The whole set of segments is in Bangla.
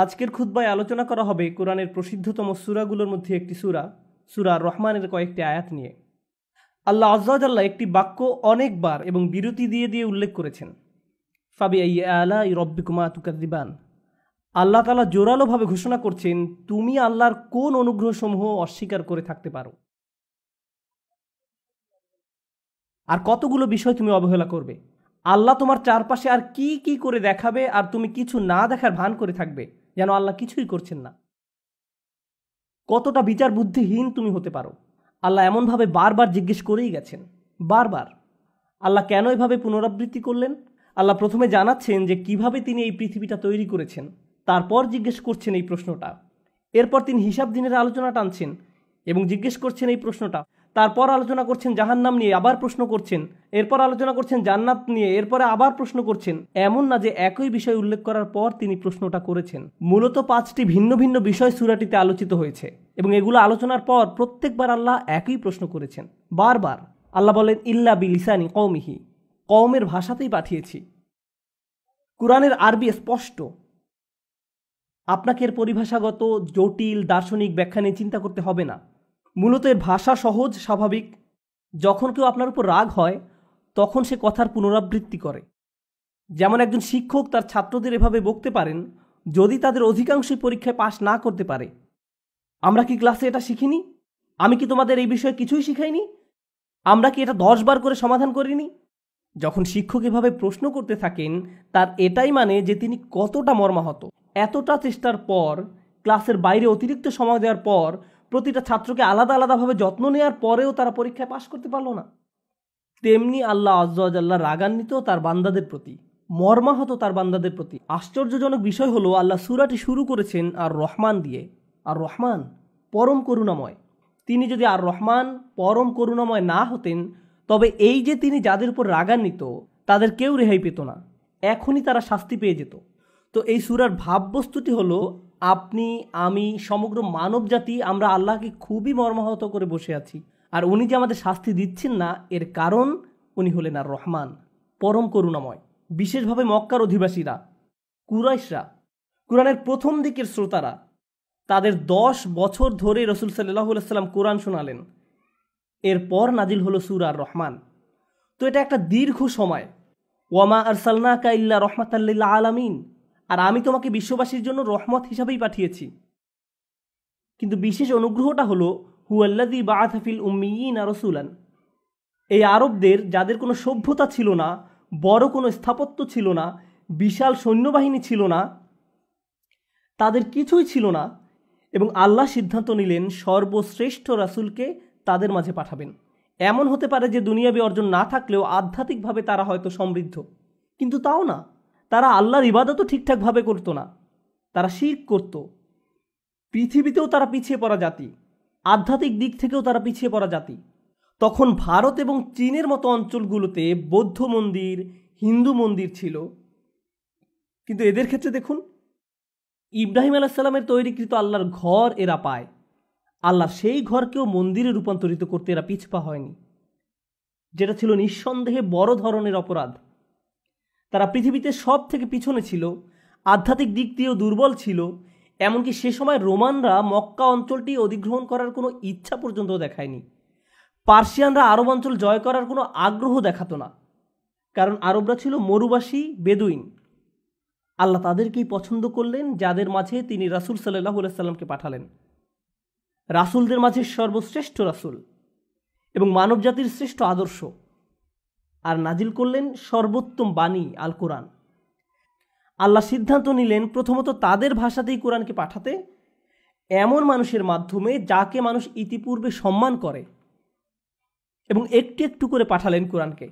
আজকের খুদ্বায় আলোচনা করা হবে কোরআনের প্রসিদ্ধতম সুরাগুলোর মধ্যে একটি সুরা সুরা রহমানের কয়েকটি আয়াত নিয়ে আল্লাহ আজ্লাহ একটি বাক্য অনেকবার এবং বিরতি দিয়ে দিয়ে উল্লেখ করেছেন ফাবি আলা রব্বিকুমা তুকাদ্দিবান আল্লাহ তালা জোরালোভাবে ঘোষণা করছেন তুমি আল্লাহর কোন অনুগ্রহসমূহ অস্বীকার করে থাকতে পারো আর কতগুলো বিষয় তুমি অবহেলা করবে আল্লাহ তোমার চারপাশে আর কি কি করে দেখাবে আর তুমি কিছু না দেখার ভান করে থাকবে যেন আল্লাহ কিছুই করছেন না কতটা বিচার বুদ্ধিহীন তুমি হতে পারো আল্লাহ এমনভাবে বারবার জিজ্ঞেস করেই গেছেন বারবার আল্লাহ কেন এভাবে পুনরাবৃত্তি করলেন আল্লাহ প্রথমে জানাচ্ছেন যে কিভাবে তিনি এই পৃথিবীটা তৈরি করেছেন তারপর জিজ্ঞেস করছেন এই প্রশ্নটা এরপর তিনি হিসাব দিনের আলোচনা টানছেন এবং জিজ্ঞেস করছেন এই প্রশ্নটা তারপর আলোচনা করছেন জাহান্নাম নিয়ে আবার প্রশ্ন করছেন এরপর আলোচনা করছেন জান্নাত নিয়ে এরপরে আবার প্রশ্ন করছেন এমন না যে একই বিষয় উল্লেখ করার পর তিনি প্রশ্নটা করেছেন মূলত পাঁচটি ভিন্ন ভিন্ন বিষয় সুরাটিতে আলোচিত হয়েছে এবং এগুলো আলোচনার পর প্রত্যেকবার আল্লাহ একই প্রশ্ন করেছেন বারবার আল্লাহ বলেন ইল্লা বিলিসানি কৌমিহি কৌমের ভাষাতেই পাঠিয়েছি কোরআনের আরবি স্পষ্ট আপনাকে এর পরিভাষাগত জটিল দার্শনিক ব্যাখ্যা নিয়ে চিন্তা করতে হবে না মূলত এর ভাষা সহজ স্বাভাবিক যখন কেউ আপনার উপর রাগ হয় তখন সে কথার পুনরাবৃত্তি করে যেমন একজন শিক্ষক তার ছাত্রদের এভাবে বকতে পারেন যদি তাদের অধিকাংশই পরীক্ষায় পাশ না করতে পারে আমরা কি ক্লাসে এটা শিখিনি আমি কি তোমাদের এই বিষয়ে কিছুই শিখাইনি আমরা কি এটা দশ বার করে সমাধান করিনি যখন শিক্ষক এভাবে প্রশ্ন করতে থাকেন তার এটাই মানে যে তিনি কতটা মর্মাহত এতটা চেষ্টার পর ক্লাসের বাইরে অতিরিক্ত সময় দেওয়ার পর প্রতিটা ছাত্রকে আলাদা আলাদাভাবে যত্ন নেওয়ার পরেও তারা পরীক্ষায় পাশ করতে পারলো না তেমনি আল্লাহ আজ্লাহ রাগান্বিত তার বান্দাদের প্রতি মর্মাহত তার বান্দাদের প্রতি আশ্চর্যজনক বিষয় হলো আল্লাহ সুরাটি শুরু করেছেন আর রহমান দিয়ে আর রহমান পরম করুণাময় তিনি যদি আর রহমান পরম করুণাময় না হতেন তবে এই যে তিনি যাদের উপর রাগান্বিত তাদের কেউ রেহাই পেত না এখনই তারা শাস্তি পেয়ে যেত তো এই সুরার ভাববস্তুটি হলো আপনি আমি সমগ্র মানব জাতি আমরা আল্লাহকে খুবই মর্মাহত করে বসে আছি আর উনি যে আমাদের শাস্তি দিচ্ছেন না এর কারণ উনি হলেন আর রহমান পরম করুণাময় বিশেষভাবে মক্কার অধিবাসীরা কুরাইশরা কোরআনের প্রথম দিকের শ্রোতারা তাদের দশ বছর ধরে রসুল সাল্লাহ সাল্লাম কোরআন শোনালেন এরপর নাজিল হলো সুর আর রহমান তো এটা একটা দীর্ঘ সময় ওয়ামা আর সালনাকা কাইল্লা রহমাতাল্লিল্লা আলামিন আর আমি তোমাকে বিশ্ববাসীর জন্য রহমত হিসাবেই পাঠিয়েছি কিন্তু বিশেষ অনুগ্রহটা হলো হুয়াল্লাদি বা আথাফিল ইন আর রসুলান এই আরবদের যাদের কোনো সভ্যতা ছিল না বড় কোনো স্থাপত্য ছিল না বিশাল সৈন্যবাহিনী ছিল না তাদের কিছুই ছিল না এবং আল্লাহ সিদ্ধান্ত নিলেন সর্বশ্রেষ্ঠ রাসুলকে তাদের মাঝে পাঠাবেন এমন হতে পারে যে দুনিয়াবি অর্জন না থাকলেও আধ্যাত্মিকভাবে তারা হয়তো সমৃদ্ধ কিন্তু তাও না তারা আল্লাহর ইবাদতও ঠিকঠাকভাবে করতো না তারা শিখ করত পৃথিবীতেও তারা পিছিয়ে পড়া জাতি আধ্যাত্মিক দিক থেকেও তারা পিছিয়ে পড়া জাতি তখন ভারত এবং চীনের মতো অঞ্চলগুলোতে বৌদ্ধ মন্দির হিন্দু মন্দির ছিল কিন্তু এদের ক্ষেত্রে দেখুন ইব্রাহিম আলাহিসাল্লামের তৈরিকৃত আল্লাহর ঘর এরা পায় আল্লাহ সেই ঘরকেও মন্দিরে রূপান্তরিত করতে এরা পিছপা হয়নি যেটা ছিল নিঃসন্দেহে বড় ধরনের অপরাধ তারা পৃথিবীতে সব থেকে পিছনে ছিল আধ্যাত্মিক দিক দিয়েও দুর্বল ছিল এমনকি সে সময় রোমানরা মক্কা অঞ্চলটি অধিগ্রহণ করার কোনো ইচ্ছা পর্যন্ত দেখায়নি পার্সিয়ানরা আরব অঞ্চল জয় করার কোনো আগ্রহ দেখাতো না কারণ আরবরা ছিল মরুবাসী বেদুইন আল্লাহ তাদেরকেই পছন্দ করলেন যাদের মাঝে তিনি রাসুল সাল্লাহ সাল্লামকে পাঠালেন রাসুলদের মাঝে সর্বশ্রেষ্ঠ রাসুল এবং মানবজাতির শ্রেষ্ঠ আদর্শ আর নাজিল করলেন সর্বোত্তম বাণী আল কোরআন আল্লাহ সিদ্ধান্ত নিলেন প্রথমত তাদের ভাষাতেই কোরআনকে পাঠাতে এমন মানুষের মাধ্যমে যাকে মানুষ ইতিপূর্বে সম্মান করে এবং একটু একটু করে পাঠালেন কোরআনকে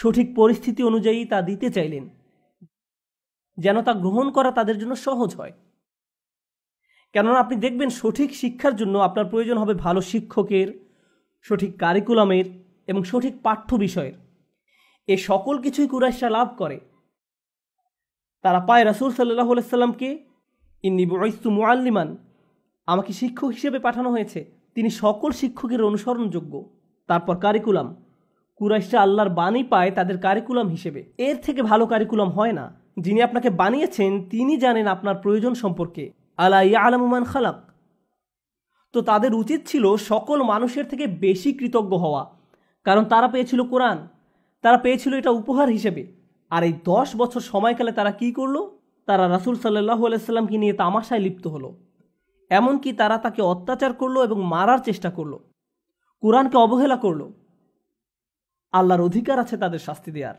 সঠিক পরিস্থিতি অনুযায়ী তা দিতে চাইলেন যেন তা গ্রহণ করা তাদের জন্য সহজ হয় কেননা আপনি দেখবেন সঠিক শিক্ষার জন্য আপনার প্রয়োজন হবে ভালো শিক্ষকের সঠিক কারিকুলামের এবং সঠিক পাঠ্য বিষয়ের এ সকল কিছুই কুরাইশরা লাভ করে তারা পায় রাসুল সাল্লাহ সাল্লামকে ইনি বয়স্তু মোয়াল্লিমান আমাকে শিক্ষক হিসেবে পাঠানো হয়েছে তিনি সকল শিক্ষকের অনুসরণযোগ্য তারপর কারিকুলাম কুরাইশরা আল্লাহর বাণী পায় তাদের কারিকুলাম হিসেবে এর থেকে ভালো কারিকুলাম হয় না যিনি আপনাকে বানিয়েছেন তিনি জানেন আপনার প্রয়োজন সম্পর্কে আলা ইয়া আলামুমান খালাক তো তাদের উচিত ছিল সকল মানুষের থেকে বেশি কৃতজ্ঞ হওয়া কারণ তারা পেয়েছিল কোরআন তারা পেয়েছিল এটা উপহার হিসেবে আর এই দশ বছর সময়কালে তারা কি করলো তারা রাসুল সাল্লাহ আলাইসাল্লামকে নিয়ে তামাশায় লিপ্ত হলো এমনকি তারা তাকে অত্যাচার করলো এবং মারার চেষ্টা করলো কোরআনকে অবহেলা করলো আল্লাহর অধিকার আছে তাদের শাস্তি দেওয়ার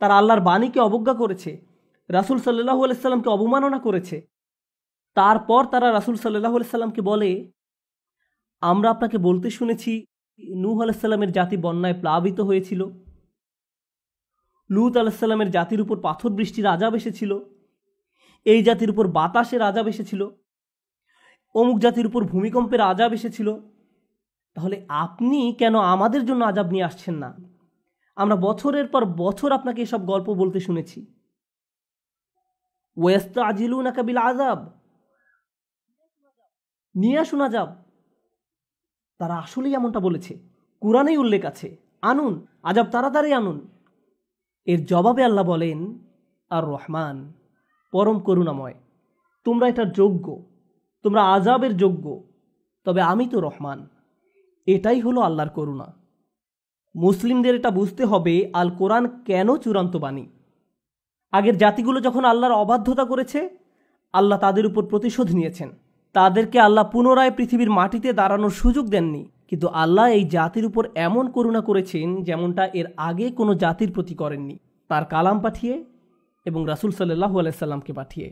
তারা আল্লাহর বাণীকে অবজ্ঞা করেছে রাসুল সাল্লাহ আলাইসাল্লামকে অবমাননা করেছে তারপর তারা রাসুল সাল্লাহ আলাইসাল্লামকে বলে আমরা আপনাকে বলতে শুনেছি নূহ আলাহিসাল্লামের জাতি বন্যায় প্লাবিত হয়েছিল লুত আলাহিসাল্লামের জাতির উপর পাথর বৃষ্টির আজাব এসেছিল এই জাতির উপর বাতাসের আজাব এসেছিল অমুক জাতির উপর ভূমিকম্পের আজাব এসেছিল তাহলে আপনি কেন আমাদের জন্য আজাব নিয়ে আসছেন না আমরা বছরের পর বছর আপনাকে এসব গল্প বলতে শুনেছি ওয়েস্ত আজিলু নাকাবিল আজাব নিয়ে আসুন আজাব তারা আসলেই এমনটা বলেছে কোরআনেই উল্লেখ আছে আনুন আজাব তাড়াতাড়ি আনুন এর জবাবে আল্লাহ বলেন আর রহমান পরম করুণাময় তোমরা এটা যোগ্য তোমরা আজাবের যোগ্য তবে আমি তো রহমান এটাই হলো আল্লাহর করুণা মুসলিমদের এটা বুঝতে হবে আল কোরআন কেন চূড়ান্ত বাণী আগের জাতিগুলো যখন আল্লাহর অবাধ্যতা করেছে আল্লাহ তাদের উপর প্রতিশোধ নিয়েছেন তাদেরকে আল্লাহ পুনরায় পৃথিবীর মাটিতে দাঁড়ানোর সুযোগ দেননি কিন্তু আল্লাহ এই জাতির উপর এমন করুণা করেছেন যেমনটা এর আগে কোনো জাতির প্রতি করেননি তার কালাম পাঠিয়ে এবং রাসুল সাল্লাহ আলাইসাল্লামকে পাঠিয়ে